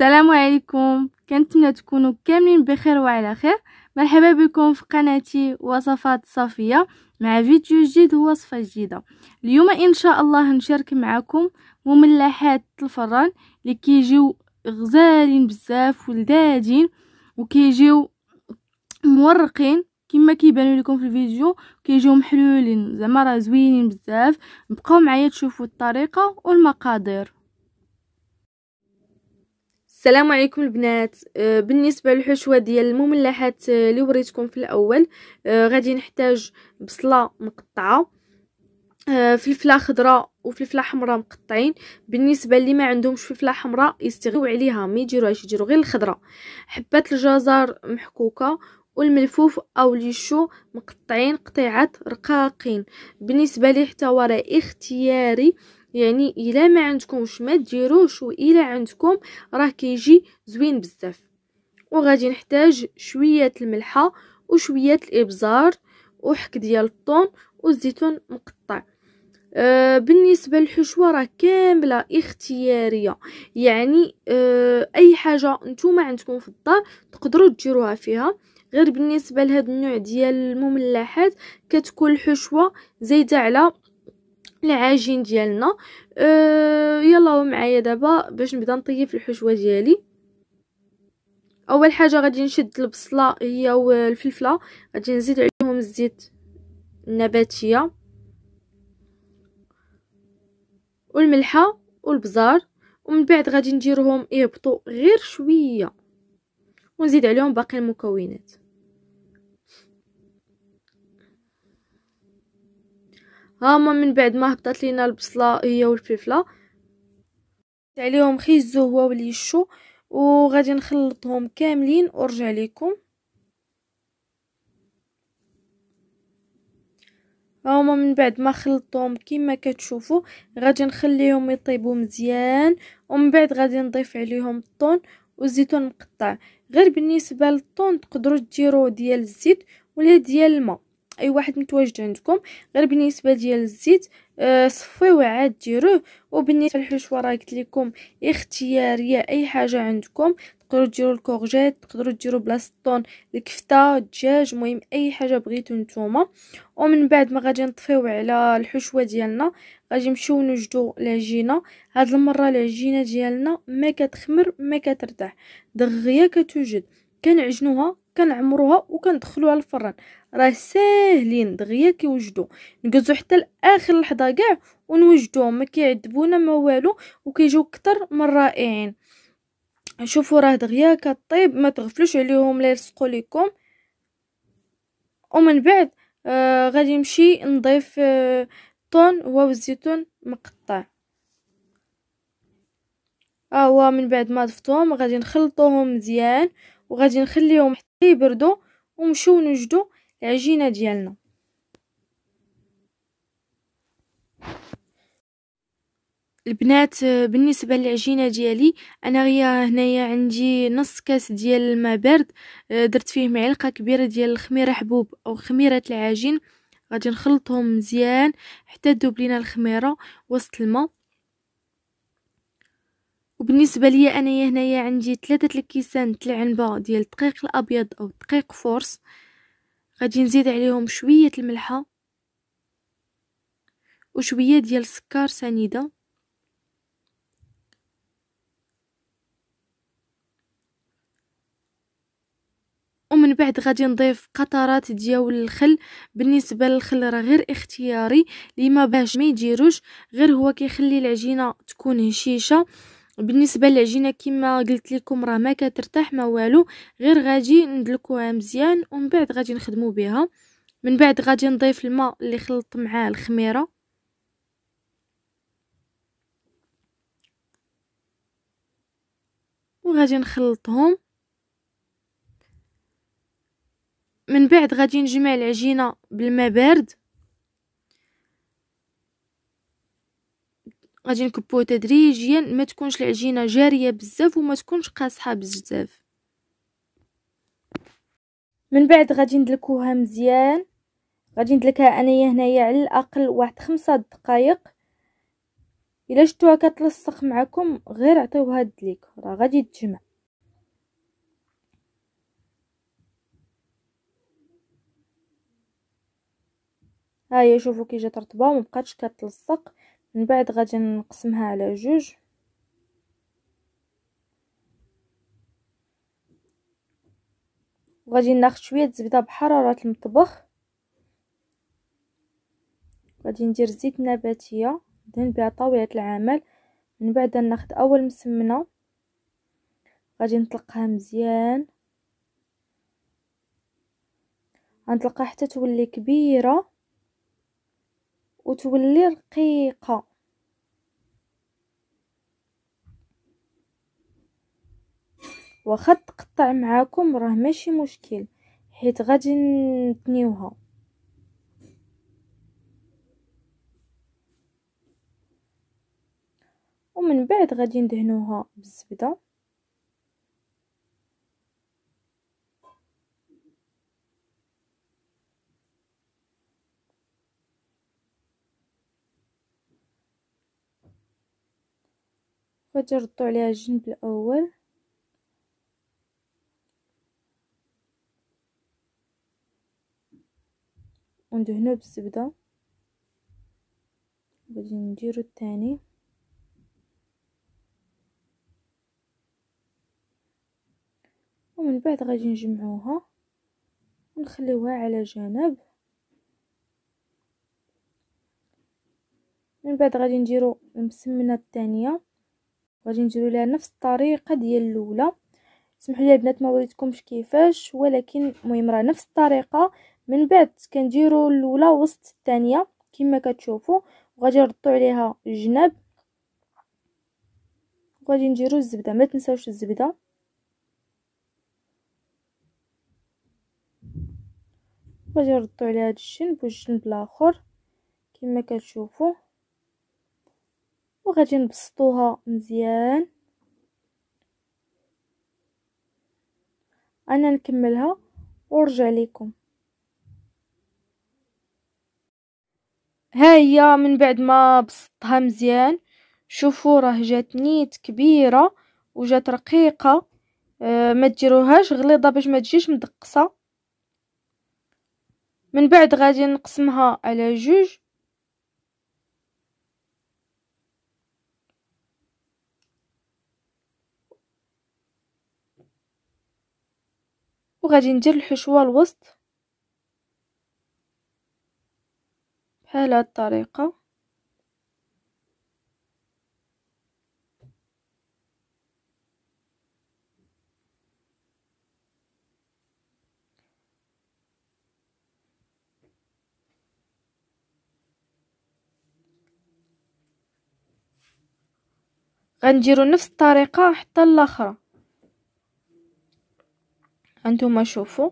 السلام عليكم كنتمنى تكونوا كاملين بخير وعلى خير مرحبا بكم في قناتي وصفات صافيه مع فيديو جديد ووصفه جديده اليوم ان شاء الله نشارك معكم مملحات الفران اللي كيجيو غزالين بزاف ولذاذين وكيجيو مورقين كما كيبانوا لكم في الفيديو كيجيو محلولين زعما راه زوينين بزاف بقاو معايا تشوفوا الطريقه والمقادير السلام عليكم البنات آه، بالنسبه للحشوه ديال المملحات آه، اللي وريتكم في الاول آه، غادي نحتاج بصله مقطعه فلفله خضراء وفلفله حمراء مقطعين بالنسبه اللي ما عندهمش فلفله حمراء يستغيو عليها ما يديروهاش يديرو غير الخضراء حبات الجزر محكوكه والملفوف او ليشو مقطعين قطيعات رقاقين بالنسبه لي حتى هو اختياري يعني الا ما عندكمش ما ديروش والا عندكم راه كيجي زوين بزاف وغادي نحتاج شويه الملحه وشويه الابزار وحك ديال الطون والزيتون مقطع أه بالنسبه للحشوه راه كامله اختياريه يعني أه اي حاجه نتوما عندكم في الدار تقدروا تجروها فيها غير بالنسبه لهذا النوع ديال المملحات كتكون الحشوه زايده على العجين ديالنا أه يلا معايا دابا باش نبدا نطيب الحشوه ديالي اول حاجه غادي نشد البصله هي والفلفله غادي نزيد عليهم الزيت النباتيه والملحه والبزار ومن بعد غادي نديرهم يهبطوا غير شويه ونزيد عليهم باقي المكونات هما من بعد ما هبطت لينا البصله هي والفلفله عليهم خيزو هو واليشو وغادي نخلطهم كاملين ورجع لكم هما من بعد ما خلطتهم كما كتشوفوا غادي نخليهم يطيبوا مزيان ومن بعد غادي نضيف عليهم الطون والزيتون مقطع غير بالنسبه للطون تقدروا ديروا ديال الزيت ولا ديال الماء اي واحد متواجد عندكم غير بالنسبه ديال الزيت آه صفيوه عاد ديروه وبالنسبه للحشوه راه قلت لكم اختياريه اي حاجه عندكم تقدروا ديروا الكورجيت تقدروا ديروا بلاصطون الكفته الدجاج المهم اي حاجه بغيتو نتوما ومن بعد ما غادي نطفيو على الحشوه ديالنا غادي نمشيو نوجدو العجينه هاد المره العجينه ديالنا ما كتخمر ما كترتاح دغيا كتوجد كنعجنوها كنعمروها وكندخلوها للفران راه ساهلين دغيا كيوجدو نقزو حتى لاخر لحظه كاع ونوجدوهم ما كيعذبونا ما والو وكيجيو كتر من رائعين شوفوا راه دغيا كطيب ما تغفلوش عليهم لا يلصقوا لكم ومن بعد آه غادي نمشي نضيف آه هو الزيتون مقطع ها آه هو من بعد ما ضفتهم غادي نخلطوهم مزيان وغادي نخليهم حتى يبردو ونمشيو نوجدو العجينه ديالنا البنات بالنسبه للعجينه ديالي انا غيا هنايا عندي نص كاس ديال الماء بارد درت فيه معلقه كبيره ديال الخميره حبوب او خميره العجين غادي نخلطهم مزيان حتى تذوب لينا الخميره وسط الماء وبالنسبة لي انايا هنايا عندي ثلاثة الكيسان العنبة ديال الدقيق الابيض او دقيق فورس غادي نزيد عليهم شوية الملحة وشوية ديال السكر سنيدة ومن بعد غادي نضيف قطرات ديال الخل بالنسبه للخل راه غير اختياري لما باش ما يديروش غير هو كيخلي العجينه تكون هشيشه بالنسبه للعجينه كما قلت لكم راه ما كترتاح ما والو غير غادي ندلكوها مزيان ومن بعد غادي نخدمو بها من بعد غادي نضيف الماء اللي خلطت معاه الخميره وغادي نخلطهم من بعد غادي نجمع العجينه بالماء بارد غادي نكبوه تدريجيا ما تكونش العجينه جاريه بزاف وما تكونش قاصحه بزاف من بعد غادي ندلكوها مزيان غادي ندلكها انايا هنايا على الاقل واحد خمسة دقائق الا شفتوها كتلصق معكم غير عطيوها الدليك راه غادي تجمع ها هي شوفوا كي جات رطبه ومبقاتش كتلصق من بعد غادي نقسمها على جوج وغادي ناخذ شويه زبده بحراره المطبخ غادي ندير زيت نباتيه ندهن بها طاوله العمل من بعد ناخذ اول مسمنه غادي نطلقها مزيان غنطلقها حتى تولي كبيره وتولي رقيقه واخا تقطع معاكم راه ماشي مشكل حيت غادي نتنيوها ومن بعد غادي ندهنوها بالزبده غادي نردو عليها الجنب الاول وندهنوه بالزبدة غادي نديرو الثاني ومن بعد غادي نجمعوها ونخليوها على جنب من بعد غادي نديرو المسمنه الثانيه غادي نديرو لها نفس الطريقه ديال الاولى سمحوا لي البنات ما وريتكمش كيفاش ولكن المهم راه نفس الطريقه من بعد كنديروا الاولى وسط الثانيه كما كتشوفوا وغادي نردوا عليها الجناب وغادي نديروا الزبده ما تنساوش الزبده وغادي نردوا على هذا الجنب والجنب الاخر كما كتشوفوا وغادي نبسطوها مزيان انا نكملها ونرجع لكم ها هي من بعد ما بسطها مزيان شوفوا راه جات نيت كبيره وجات رقيقه أه ما تجيروهاش غليظه باش ما تجيش مدقصه من بعد غادي نقسمها على جوج وغادي ندير الحشوه الوسط بحال هاد الطريقه غنديرو نفس الطريقه حتى الاخره أنتم شوفوا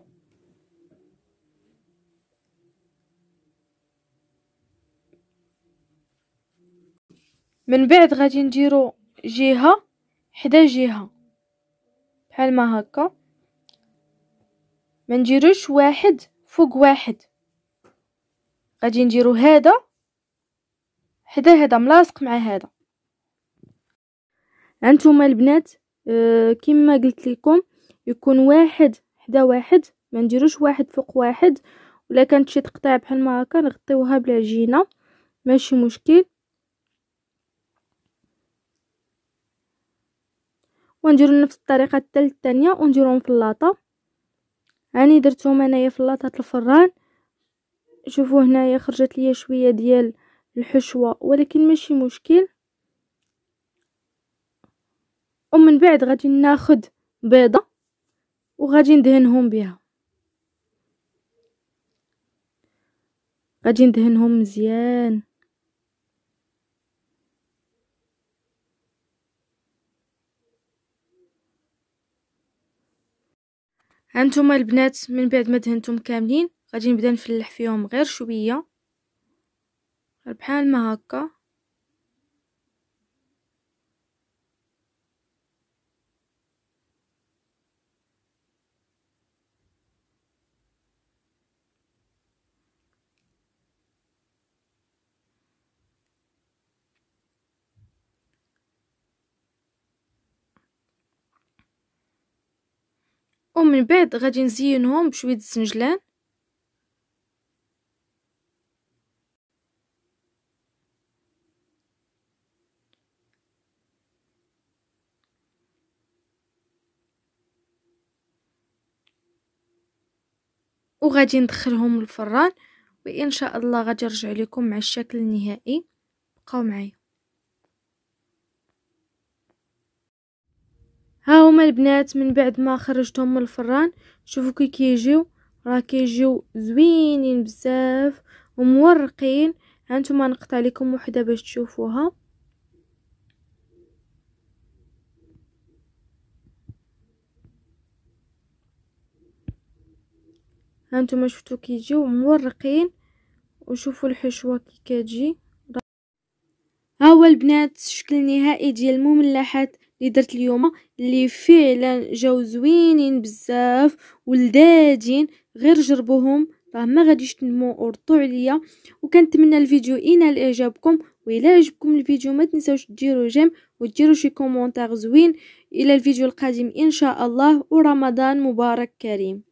من بعد غادي نديرو جهة حدا جهة بحال ما هكا ما نديروش واحد فوق واحد غادي نديرو هذا حدا هذا ملاصق مع هذا انتم البنات آه، كما قلت لكم يكون واحد حدا واحد ما نديروش واحد فوق واحد ولا كانت شي تقطيع بحال ما هكا نغطيوها بالعجينه ماشي مشكل ونديرو نفس الطريقه حتى للثانيه ونديروهم في اللاطه هاني يعني درتهم انايا في اللاطه الفران شوفوا هنايا خرجت ليا شويه ديال الحشوه ولكن ماشي مشكل ومن بعد غادي ناخذ بيضه وغادي ندهنهم بها غادي ندهنهم مزيان هانتوما البنات من بعد ما دهنتهم كاملين غادي نبدا نفلح فيهم غير شويه بحال ما هكا ومن بعد غادي نزينهم بشويه السنجلان وغادي ندخلهم الفران وان شاء الله غادي نرجع لكم مع الشكل النهائي بقاو معايا هما البنات من بعد ما خرجتهم من الفران شوفوا كي كيجيو راه كيجيو زوينين بزاف ومورقين هانتوما نقطع لكم وحده باش تشوفوها هانتوما شفتو كيجيو مورقين وشوفوا الحشوه كي كتجي ها هو البنات الشكل النهائي ديال المملحات اللي درت اليوم اللي فعلا جاو زوينين بزاف ولذاذين غير جربوهم راه ما غاديش تنمو ورطوا عليا وكنتمنى الفيديو ينال اعجابكم والا عجبكم الفيديو ما تنساوش ديروا جيم وتديروا شي كومونتير زوين الى الفيديو القادم ان شاء الله ورمضان مبارك كريم